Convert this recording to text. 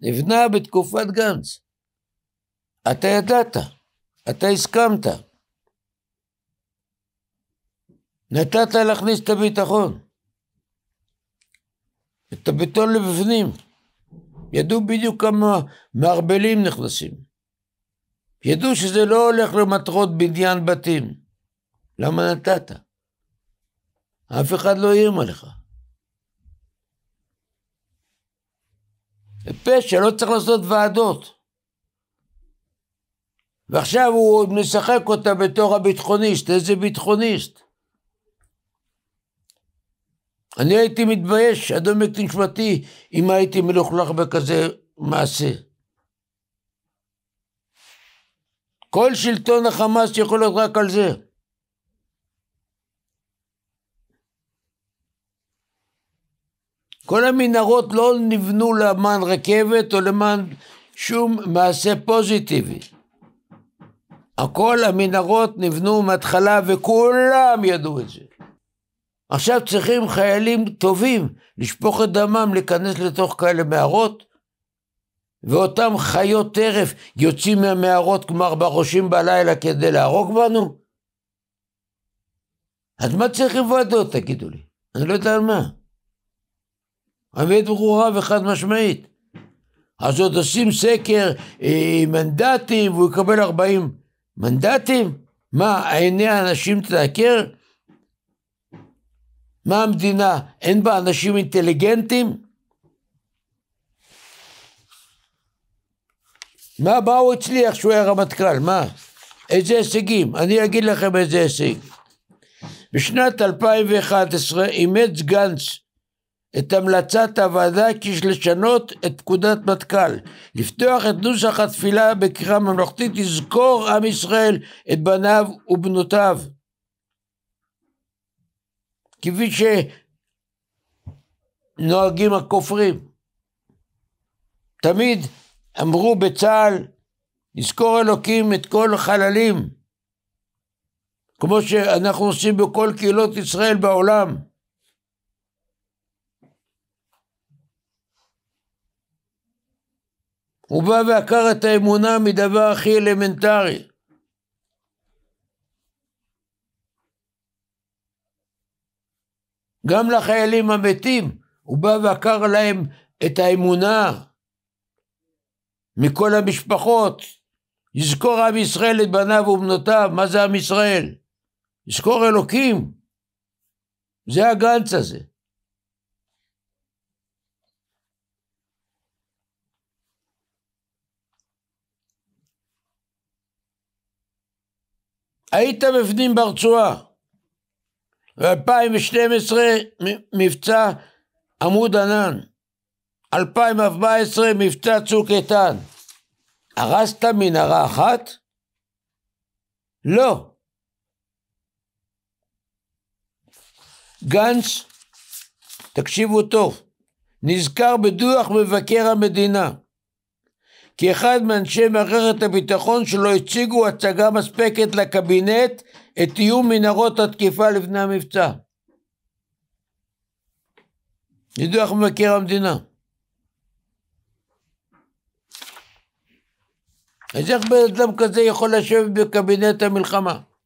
נבנה בתקופת גנץ. אתה ידעת, אתה הסכמת. נתת להכניס את הביטחון, את הבטון לבפנים. ידעו בדיוק כמה מערבלים נכנסים. ידעו שזה לא הולך למטרות בניין בתים. למה נתת? אף אחד לא איים עליך. פשע, לא צריך לעשות ועדות. ועכשיו הוא עוד משחק אותה בתור הביטחוניסט, איזה ביטחוניסט? אני הייתי מתבייש, אדום את נשמתי, אם הייתי מלוכלך בכזה מעשה. כל שלטון החמאס יכול להיות רק על זה. כל המנהרות לא נבנו למען רכבת או למען שום מעשה פוזיטיבי. הכל המנהרות נבנו מההתחלה וכולם ידעו את זה. עכשיו צריכים חיילים טובים לשפוך את דמם, להיכנס לתוך כאלה מערות, ואותם חיות טרף יוצאים מהמערות כמו ארבע ראשים בלילה כדי להרוג בנו? אז מה צריך לבדות, תגידו לי? אני לא יודע על מה. האמת ברורה וחד משמעית. אז עוד עושים סקר אה, מנדטים והוא יקבל 40 מנדטים? מה, עיני האנשים תעקר? מה המדינה, אין בה אנשים אינטליגנטים? מה, מה הוא הצליח שהוא היה רמטכ"ל? מה? איזה הישגים? אני אגיד לכם איזה הישג. בשנת 2011 אימץ גנץ את המלצת הוועדה כי יש לשנות את פקודת מטכ"ל, לפתוח את נוסח התפילה בקריאה ממלכתית, יזכור עם ישראל את בניו ובנותיו. כפי שנוהגים הכופרים. תמיד אמרו בצה"ל, יזכור אלוקים את כל החללים, כמו שאנחנו עושים בכל קהילות ישראל בעולם. הוא בא ועקר את האמונה מדבר הכי אלמנטרי. גם לחיילים המתים, הוא בא ועקר להם את האמונה מכל המשפחות. יזכור עם ישראל את בניו ובנותיו, מה זה עם ישראל? יזכור אלוקים. זה הגנץ הזה. היית בפנים ברצועה. ב-2012 מבצע עמוד ענן. 2014 מבצע צוק איתן. הרסת מנהרה אחת? לא. גנץ, תקשיבו טוב, נזכר בדוח מבקר המדינה. כי אחד מאנשי מערכת הביטחון שלא הציגו הצגה מספקת לקבינט את איום מנהרות התקיפה לפני המבצע. נידוח מבקר המדינה. אז איך בן אדם כזה יכול לשבת בקבינט המלחמה?